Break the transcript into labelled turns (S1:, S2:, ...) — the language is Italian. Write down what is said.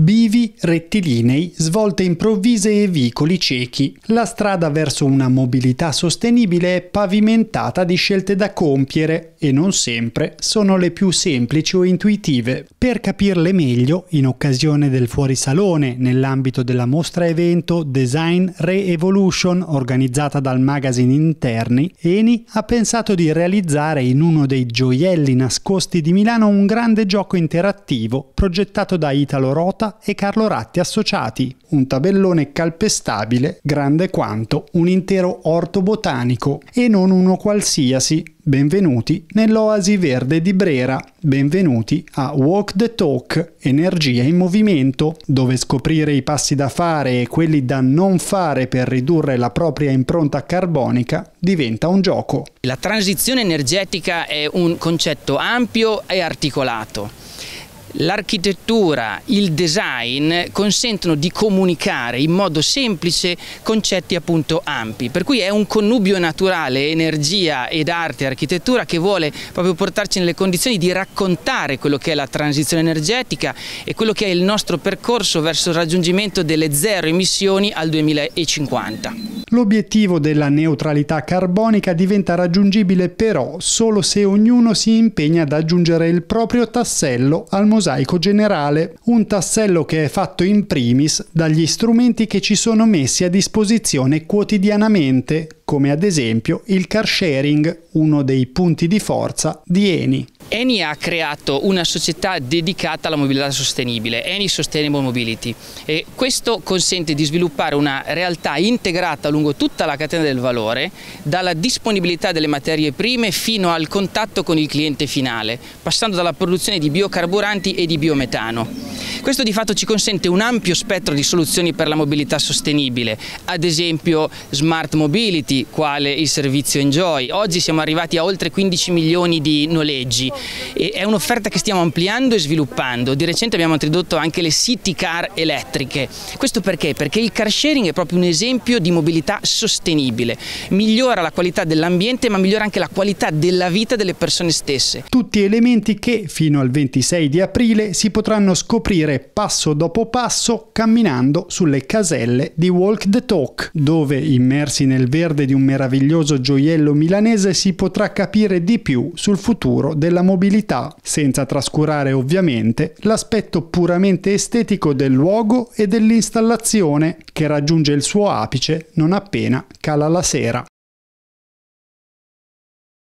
S1: Bivi rettilinei, svolte improvvise e vicoli ciechi. La strada verso una mobilità sostenibile è pavimentata di scelte da compiere e non sempre sono le più semplici o intuitive. Per capirle meglio, in occasione del fuorisalone nell'ambito della mostra evento Design Re-Evolution organizzata dal magazine Interni, Eni ha pensato di realizzare in uno dei gioielli nascosti di Milano un grande gioco interattivo progettato da Italo Rota Mazzola e Carlo Ratti Associati, un tabellone calpestabile grande quanto un intero orto botanico e non uno qualsiasi. Benvenuti nell'Oasi Verde di Brera, benvenuti a Walk the Talk, Energia in Movimento, dove scoprire i passi da fare e quelli da non fare per ridurre la propria impronta carbonica diventa un gioco.
S2: La transizione energetica è un concetto ampio e articolato L'architettura, il design consentono di comunicare in modo semplice concetti appunto ampi, per cui è un connubio naturale, energia ed arte e architettura che vuole proprio portarci nelle condizioni di raccontare quello che è la transizione energetica e quello che è il nostro percorso verso il raggiungimento delle zero emissioni al 2050.
S1: L'obiettivo della neutralità carbonica diventa raggiungibile però solo se ognuno si impegna ad aggiungere il proprio tassello al mondo mosaico generale, un tassello che è fatto in primis dagli strumenti che ci sono messi a disposizione quotidianamente, come ad esempio il car sharing, uno dei punti di forza di Eni.
S2: Eni ha creato una società dedicata alla mobilità sostenibile, Eni Sustainable Mobility, e questo consente di sviluppare una realtà integrata lungo tutta la catena del valore, dalla disponibilità delle materie prime fino al contatto con il cliente finale, passando dalla produzione di biocarburanti e di biometano. Questo di fatto ci consente un ampio spettro di soluzioni per la mobilità sostenibile, ad esempio smart mobility, quale il servizio Enjoy. Oggi siamo arrivati a oltre 15 milioni di noleggi e è un'offerta che stiamo ampliando e sviluppando. Di recente abbiamo introdotto anche le city car elettriche. Questo perché? Perché il car sharing è proprio un esempio di mobilità sostenibile. Migliora la qualità dell'ambiente ma migliora anche la qualità della vita delle persone stesse.
S1: Tutti elementi che fino al 26 di aprile si potranno scoprire seguire passo dopo passo camminando sulle caselle di Walk the Talk, dove immersi nel verde di un meraviglioso gioiello milanese si potrà capire di più sul futuro della mobilità, senza trascurare ovviamente l'aspetto puramente estetico del luogo e dell'installazione, che raggiunge il suo apice non appena cala la sera.